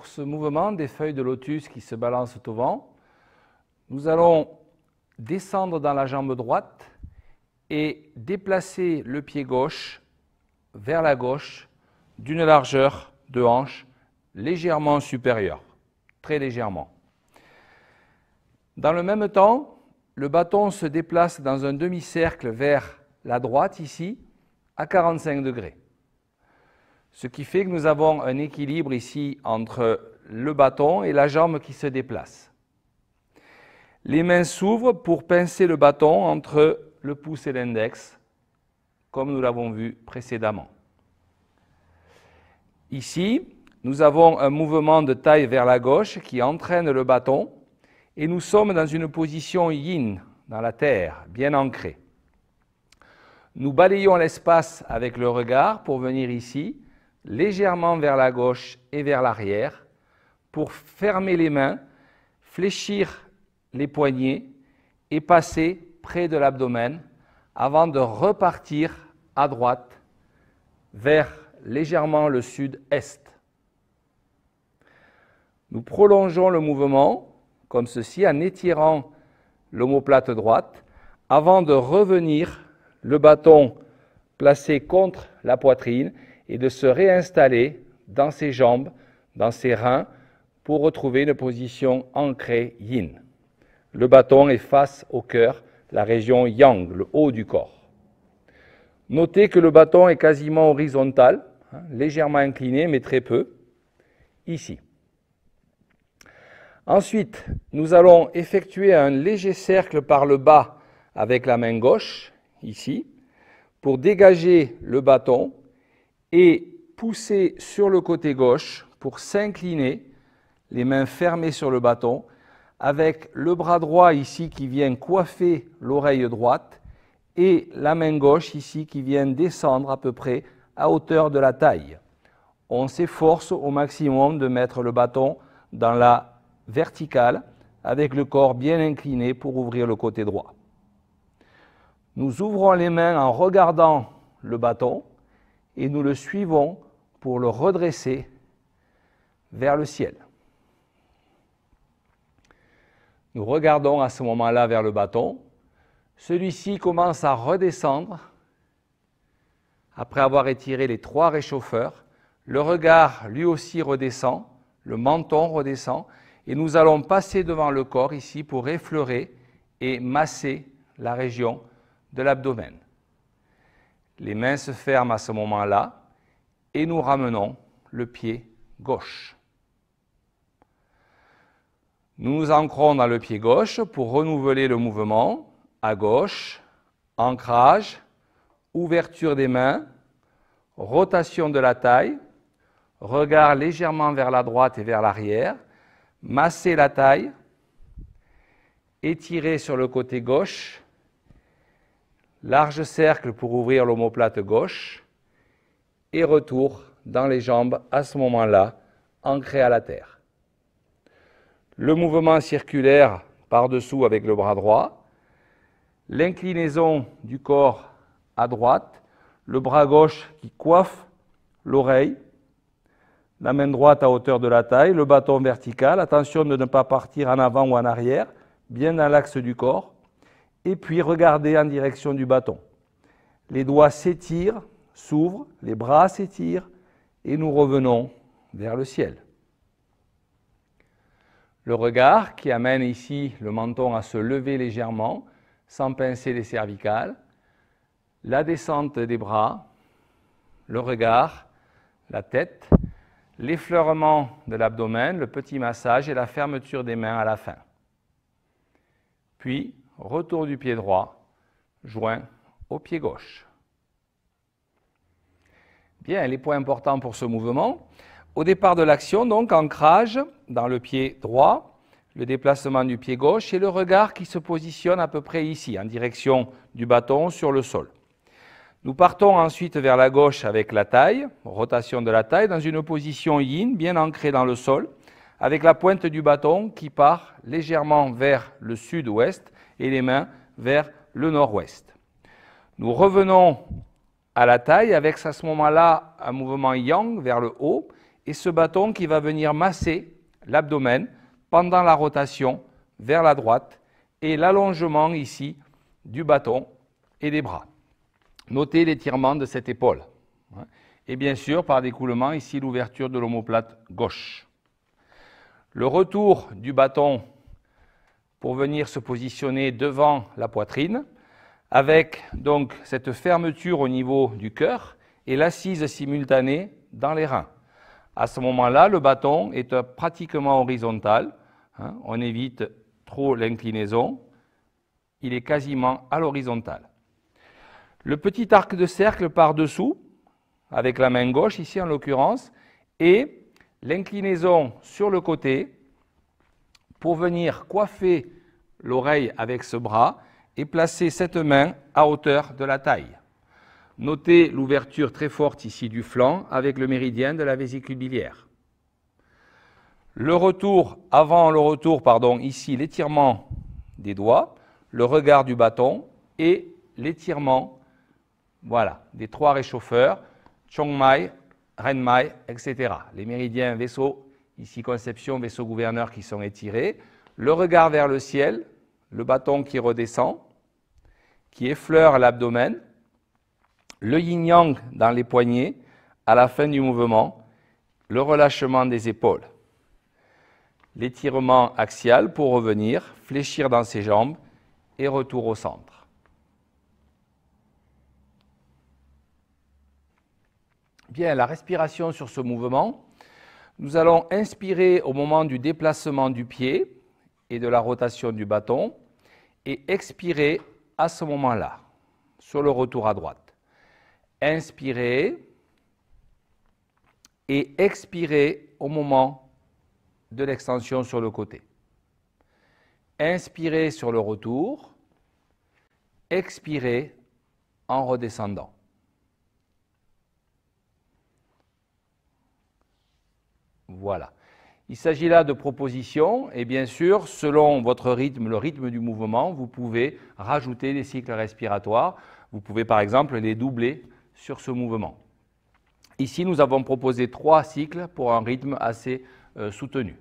pour ce mouvement des feuilles de lotus qui se balancent au vent. Nous allons descendre dans la jambe droite et déplacer le pied gauche vers la gauche d'une largeur de hanche légèrement supérieure, très légèrement. Dans le même temps, le bâton se déplace dans un demi-cercle vers la droite ici à 45 degrés. Ce qui fait que nous avons un équilibre ici entre le bâton et la jambe qui se déplace. Les mains s'ouvrent pour pincer le bâton entre le pouce et l'index, comme nous l'avons vu précédemment. Ici, nous avons un mouvement de taille vers la gauche qui entraîne le bâton et nous sommes dans une position yin, dans la terre, bien ancrée. Nous balayons l'espace avec le regard pour venir ici légèrement vers la gauche et vers l'arrière pour fermer les mains, fléchir les poignets et passer près de l'abdomen avant de repartir à droite vers légèrement le sud-est. Nous prolongeons le mouvement comme ceci en étirant l'omoplate droite avant de revenir le bâton placé contre la poitrine et de se réinstaller dans ses jambes, dans ses reins, pour retrouver une position ancrée yin. Le bâton est face au cœur, la région yang, le haut du corps. Notez que le bâton est quasiment horizontal, hein, légèrement incliné, mais très peu, ici. Ensuite, nous allons effectuer un léger cercle par le bas avec la main gauche, ici, pour dégager le bâton et pousser sur le côté gauche pour s'incliner, les mains fermées sur le bâton, avec le bras droit ici qui vient coiffer l'oreille droite et la main gauche ici qui vient descendre à peu près à hauteur de la taille. On s'efforce au maximum de mettre le bâton dans la verticale avec le corps bien incliné pour ouvrir le côté droit. Nous ouvrons les mains en regardant le bâton et nous le suivons pour le redresser vers le ciel. Nous regardons à ce moment-là vers le bâton. Celui-ci commence à redescendre. Après avoir étiré les trois réchauffeurs, le regard lui aussi redescend, le menton redescend, et nous allons passer devant le corps ici pour effleurer et masser la région de l'abdomen. Les mains se ferment à ce moment-là et nous ramenons le pied gauche. Nous nous ancrons dans le pied gauche pour renouveler le mouvement à gauche, ancrage, ouverture des mains, rotation de la taille, regard légèrement vers la droite et vers l'arrière, masser la taille, étirer sur le côté gauche, Large cercle pour ouvrir l'omoplate gauche. Et retour dans les jambes à ce moment-là, ancré à la terre. Le mouvement circulaire par-dessous avec le bras droit. L'inclinaison du corps à droite. Le bras gauche qui coiffe l'oreille. La main droite à hauteur de la taille. Le bâton vertical. Attention de ne pas partir en avant ou en arrière. Bien dans l'axe du corps et puis regardez en direction du bâton. Les doigts s'étirent, s'ouvrent, les bras s'étirent et nous revenons vers le ciel. Le regard qui amène ici le menton à se lever légèrement sans pincer les cervicales, la descente des bras, le regard, la tête, l'effleurement de l'abdomen, le petit massage et la fermeture des mains à la fin. Puis, retour du pied droit, joint au pied gauche. Bien, les points importants pour ce mouvement. Au départ de l'action, donc, ancrage dans le pied droit, le déplacement du pied gauche et le regard qui se positionne à peu près ici, en direction du bâton sur le sol. Nous partons ensuite vers la gauche avec la taille, rotation de la taille, dans une position yin, bien ancrée dans le sol, avec la pointe du bâton qui part légèrement vers le sud-ouest, et les mains vers le nord-ouest. Nous revenons à la taille avec à ce moment-là un mouvement yang vers le haut et ce bâton qui va venir masser l'abdomen pendant la rotation vers la droite et l'allongement ici du bâton et des bras. Notez l'étirement de cette épaule. Et bien sûr, par découlement, ici l'ouverture de l'omoplate gauche. Le retour du bâton pour venir se positionner devant la poitrine, avec donc cette fermeture au niveau du cœur et l'assise simultanée dans les reins. À ce moment-là, le bâton est pratiquement horizontal, hein, on évite trop l'inclinaison, il est quasiment à l'horizontale. Le petit arc de cercle par-dessous, avec la main gauche ici en l'occurrence, et l'inclinaison sur le côté, pour venir coiffer l'oreille avec ce bras et placer cette main à hauteur de la taille. Notez l'ouverture très forte ici du flanc avec le méridien de la vésicule biliaire. Le retour, avant le retour, pardon, ici l'étirement des doigts, le regard du bâton et l'étirement, voilà, des trois réchauffeurs, chongmai Mai, Ren Mai, etc. Les méridiens vaisseaux, ici conception, vaisseau gouverneur qui sont étirés, le regard vers le ciel, le bâton qui redescend, qui effleure l'abdomen, le yin-yang dans les poignets à la fin du mouvement, le relâchement des épaules, l'étirement axial pour revenir, fléchir dans ses jambes et retour au centre. Bien, la respiration sur ce mouvement, nous allons inspirer au moment du déplacement du pied et de la rotation du bâton et expirer à ce moment-là, sur le retour à droite. Inspirer et expirer au moment de l'extension sur le côté. Inspirer sur le retour, expirer en redescendant. Voilà. Il s'agit là de propositions et bien sûr, selon votre rythme, le rythme du mouvement, vous pouvez rajouter des cycles respiratoires. Vous pouvez par exemple les doubler sur ce mouvement. Ici, nous avons proposé trois cycles pour un rythme assez euh, soutenu.